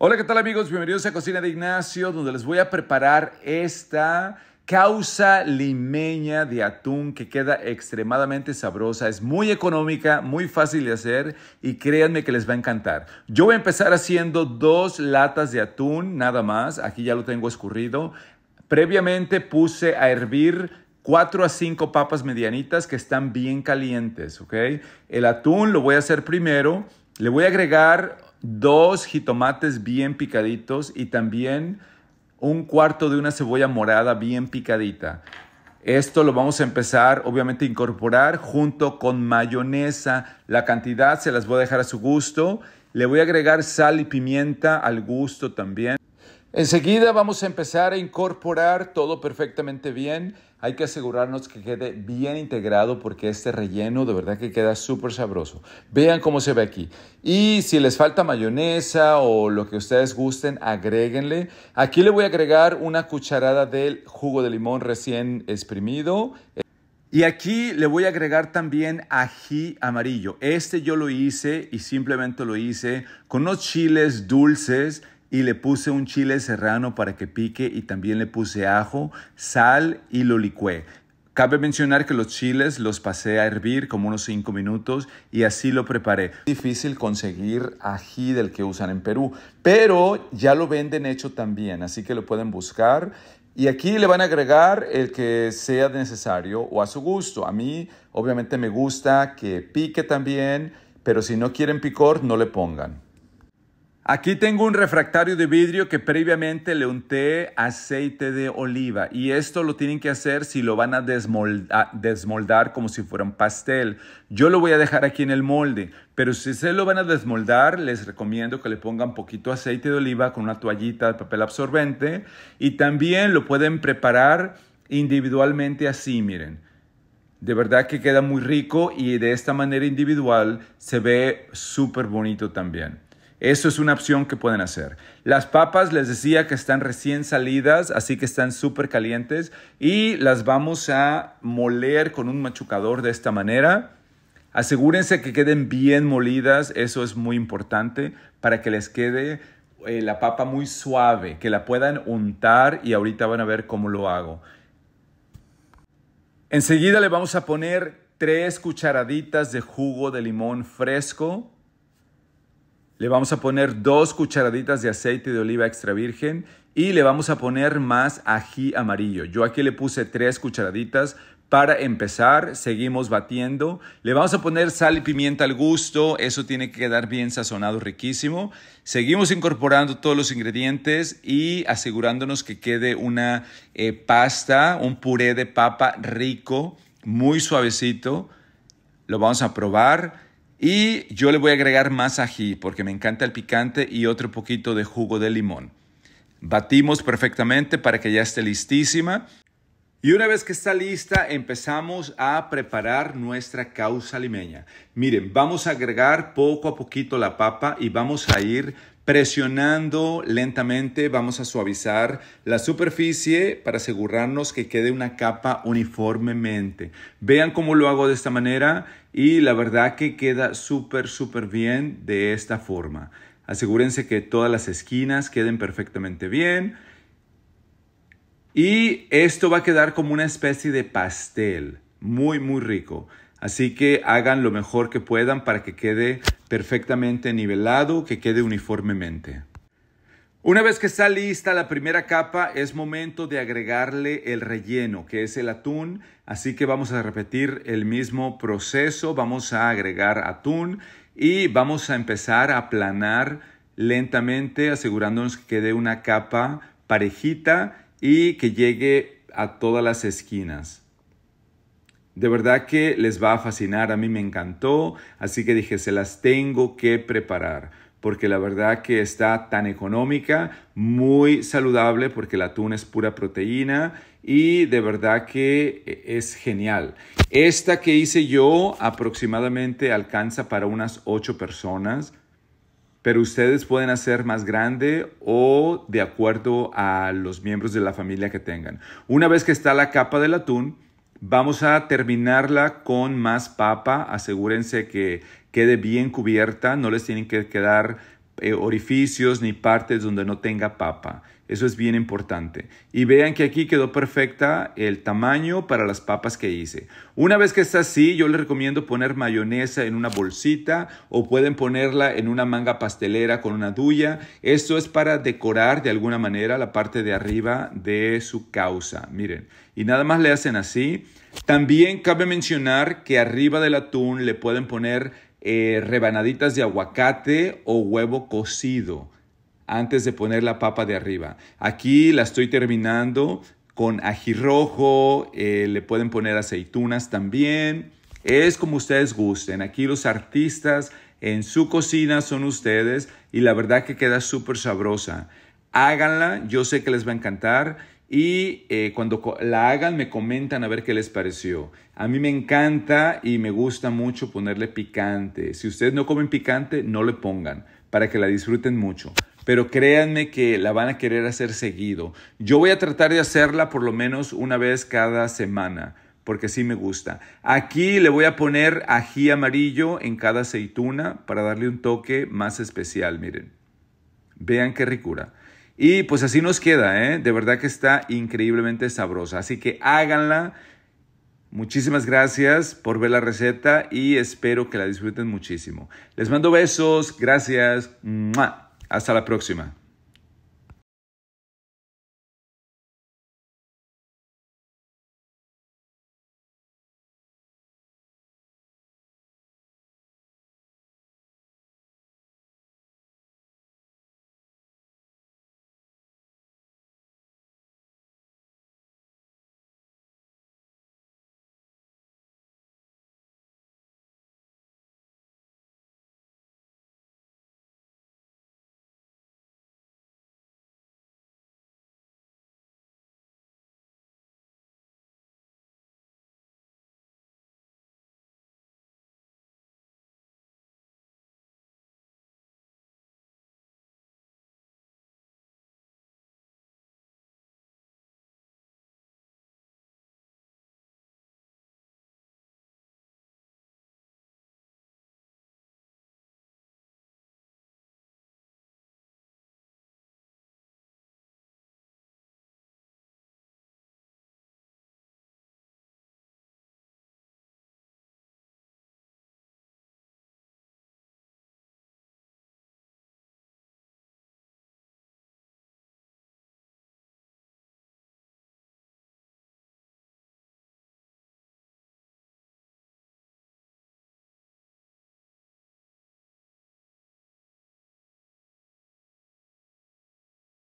Hola, ¿qué tal amigos? Bienvenidos a Cocina de Ignacio, donde les voy a preparar esta causa limeña de atún que queda extremadamente sabrosa, es muy económica, muy fácil de hacer y créanme que les va a encantar. Yo voy a empezar haciendo dos latas de atún nada más, aquí ya lo tengo escurrido. Previamente puse a hervir cuatro a 5 papas medianitas que están bien calientes, ¿ok? El atún lo voy a hacer primero, le voy a agregar dos jitomates bien picaditos y también un cuarto de una cebolla morada bien picadita. Esto lo vamos a empezar obviamente a incorporar junto con mayonesa. La cantidad se las voy a dejar a su gusto. Le voy a agregar sal y pimienta al gusto también. Enseguida vamos a empezar a incorporar todo perfectamente bien. Hay que asegurarnos que quede bien integrado porque este relleno de verdad que queda súper sabroso. Vean cómo se ve aquí. Y si les falta mayonesa o lo que ustedes gusten, agréguenle. Aquí le voy a agregar una cucharada del jugo de limón recién exprimido. Y aquí le voy a agregar también ají amarillo. Este yo lo hice y simplemente lo hice con unos chiles dulces y le puse un chile serrano para que pique y también le puse ajo, sal y lo licué. Cabe mencionar que los chiles los pasé a hervir como unos 5 minutos y así lo preparé. Difícil conseguir ají del que usan en Perú, pero ya lo venden hecho también, así que lo pueden buscar. Y aquí le van a agregar el que sea necesario o a su gusto. A mí obviamente me gusta que pique también, pero si no quieren picor no le pongan. Aquí tengo un refractario de vidrio que previamente le unté aceite de oliva y esto lo tienen que hacer si lo van a, desmoldar como si fuera un pastel. Yo lo voy a dejar aquí en el molde, pero si se lo van a desmoldar, les recomiendo que le pongan poquito aceite de oliva con una toallita de papel absorbente y también lo pueden preparar individualmente así, miren. De verdad que queda muy rico y de esta manera individual se ve súper bonito también. Eso es una opción que pueden hacer. Las papas les decía que están recién salidas, así que están súper calientes y las vamos a moler con un machucador de esta manera. Asegúrense que queden bien molidas, eso es muy importante para que les quede eh, la papa muy suave, que la puedan untar y ahorita van a ver cómo lo hago. Enseguida le vamos a poner tres cucharaditas de jugo de limón fresco le vamos a poner dos cucharaditas de aceite de oliva extra virgen y le vamos a poner más ají amarillo. Yo aquí le puse tres cucharaditas, para empezar, seguimos batiendo. Le vamos a poner sal y pimienta al gusto. Eso tiene que quedar bien sazonado, riquísimo. Seguimos incorporando todos los ingredientes y asegurándonos que quede una eh, pasta, un puré de papa rico, muy suavecito. Lo vamos a probar. Y yo le voy a agregar más ají porque me encanta el picante y otro poquito de jugo de limón. Batimos perfectamente para que ya esté listísima. Y una vez que está lista, empezamos a preparar nuestra causa limeña. Miren, vamos a agregar poco a poquito la papa y vamos a ir Presionando lentamente vamos a suavizar la superficie para asegurarnos que quede una capa uniformemente. Vean cómo lo hago de esta manera y la verdad que queda súper, súper bien de esta forma. Asegúrense que todas las esquinas queden perfectamente bien. Y esto va a quedar como una especie de pastel, muy, muy rico. Así que hagan lo mejor que puedan para que quede perfectamente nivelado, que quede uniformemente. Una vez que está lista la primera capa, es momento de agregarle el relleno, que es el atún. Así que vamos a repetir el mismo proceso. Vamos a agregar atún y vamos a empezar a aplanar lentamente, asegurándonos que quede una capa parejita y que llegue a todas las esquinas. De verdad que les va a fascinar, a mí me encantó, así que dije, se las tengo que preparar, porque la verdad que está tan económica, muy saludable, porque el atún es pura proteína y de verdad que e, es genial. Esta que hice yo aproximadamente alcanza para unas 8 personas, pero ustedes pueden hacer más grande o de acuerdo a los miembros de la familia que tengan. Una vez que está la capa del atún, Vamos a terminarla con más papa. Asegúrense que quede bien cubierta, no les tienen que quedar eh, orificios ni partes donde no tenga papa. Eso es bien importante. Y vean que aquí quedó perfecta el tamaño para las papas que hice. Una vez que está así, yo les recomiendo poner mayonesa en una bolsita o pueden ponerla en una manga pastelera con una duya. Esto es para decorar de alguna manera la parte de arriba de su causa. Miren, y nada más le hacen así. También cabe mencionar que arriba del atún le pueden poner eh, rebanaditas de aguacate o huevo cocido antes de poner la papa de arriba. Aquí la estoy terminando con ají rojo, eh, le pueden poner aceitunas también. Es como ustedes gusten. Aquí los artistas en su cocina son ustedes y la verdad que queda súper sabrosa. Háganla, yo sé que les va a encantar y eh, cuando la hagan me comentan a ver qué les pareció. A mí me encanta y me gusta mucho ponerle picante. Si ustedes no comen picante, no le pongan para que la disfruten mucho. Pero créanme que la van a querer hacer seguido. Yo voy a tratar de hacerla por lo menos una vez cada semana porque sí me gusta. Aquí le voy a poner ají amarillo en cada aceituna para darle un toque más especial, miren. Vean qué ricura. Y pues así nos queda, ¿eh? De verdad que está increíblemente sabrosa. Así que háganla. Muchísimas gracias por ver la receta y espero que la disfruten muchísimo. Les mando besos, gracias. Hasta la próxima.